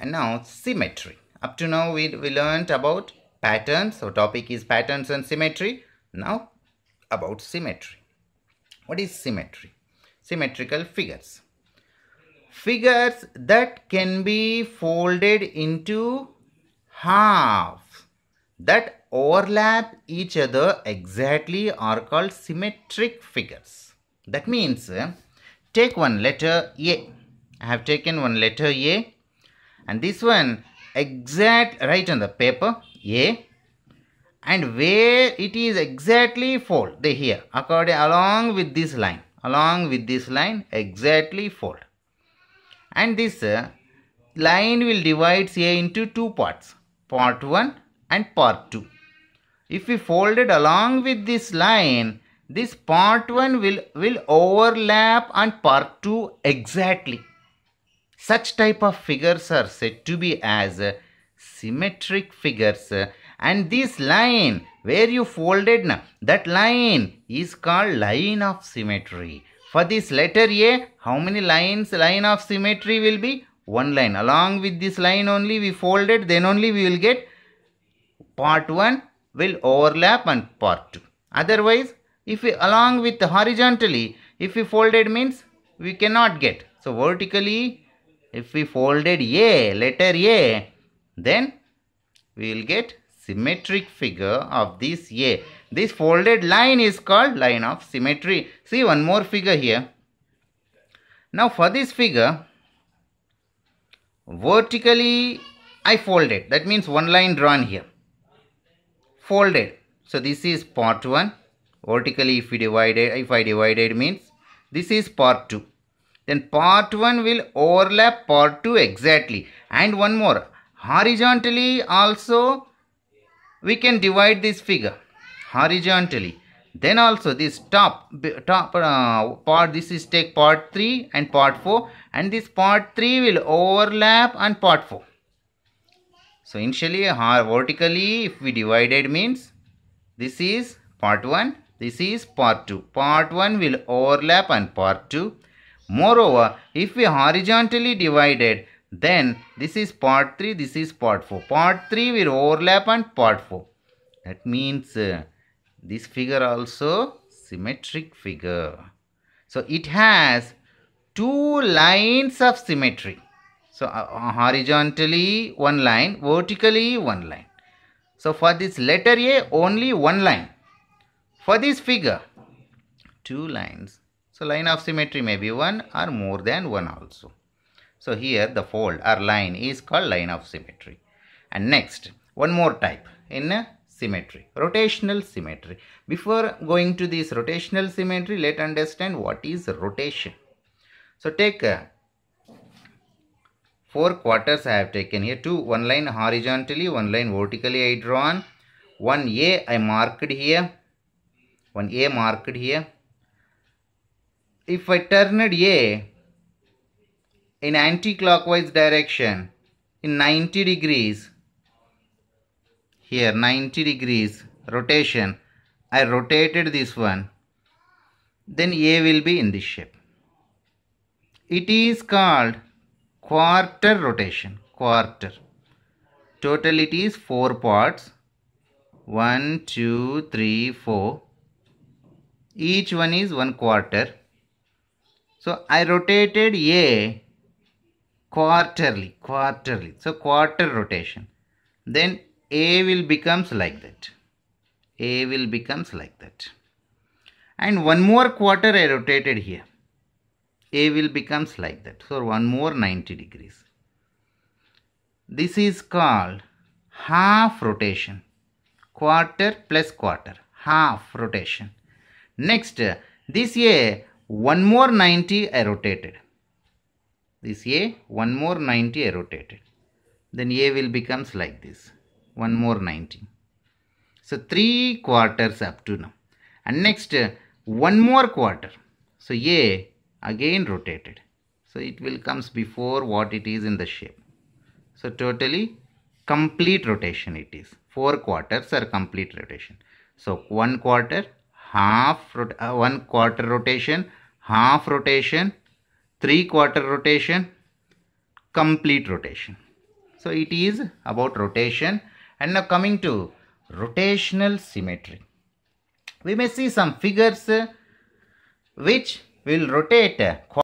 and now symmetry. Up to now we, we learned about patterns. So topic is patterns and symmetry. Now about symmetry. What is symmetry? Symmetrical figures. Figures that can be folded into half, that overlap each other exactly are called symmetric figures. That means take one letter A. I have taken one letter A and this one exact right on the paper A and where it is exactly fold they here according along with this line along with this line exactly fold and this uh, line will divide A into two parts part 1 and part 2 if we fold it along with this line this part 1 will will overlap on part 2 exactly such type of figures are said to be as symmetric figures and this line where you folded that line is called line of symmetry. For this letter A, how many lines line of symmetry will be? One line. Along with this line only we folded then only we will get part 1 will overlap and part 2. Otherwise, if we along with horizontally, if we folded means we cannot get. So vertically if we folded A, letter A, then we will get symmetric figure of this A. This folded line is called line of symmetry. See one more figure here. Now for this figure, vertically I folded. That means one line drawn here. Folded. So this is part 1. Vertically if we divided, if I divided means this is part 2. Then part 1 will overlap part 2 exactly. And one more. Horizontally also we can divide this figure horizontally. Then also this top, top uh, part, this is take part 3 and part 4 and this part 3 will overlap on part 4. So initially vertically if we divided means this is part 1, this is part 2. Part 1 will overlap on part 2 Moreover, if we horizontally divided, then this is part 3, this is part 4. Part 3 will overlap and part 4. That means uh, this figure also symmetric figure. So it has two lines of symmetry. So uh, uh horizontally one line, vertically one line. So for this letter A only one line. For this figure two lines so line of symmetry may be one or more than one also. So here the fold or line is called line of symmetry. And next, one more type in a symmetry, rotational symmetry. Before going to this rotational symmetry, let understand what is rotation. So take uh, four quarters I have taken here, two, one line horizontally, one line vertically I drawn, one A I marked here, one A marked here, if I turn it A in anti-clockwise direction in 90 degrees here 90 degrees rotation I rotated this one then A will be in this shape it is called quarter rotation quarter total it is four parts one two three four each one is one quarter so I rotated A quarterly, quarterly. So quarter rotation. Then A will becomes like that. A will becomes like that. And one more quarter I rotated here. A will becomes like that. So one more 90 degrees. This is called half rotation. Quarter plus quarter. Half rotation. Next, this A one more 90 I rotated. This A, one more 90 I rotated. Then A will becomes like this. One more 90. So 3 quarters up to now. And next uh, one more quarter. So A again rotated. So it will comes before what it is in the shape. So totally complete rotation it is. Four quarters are complete rotation. So one quarter, half, uh, one quarter rotation, half rotation, three quarter rotation, complete rotation. So it is about rotation. And now coming to rotational symmetry. We may see some figures uh, which will rotate uh,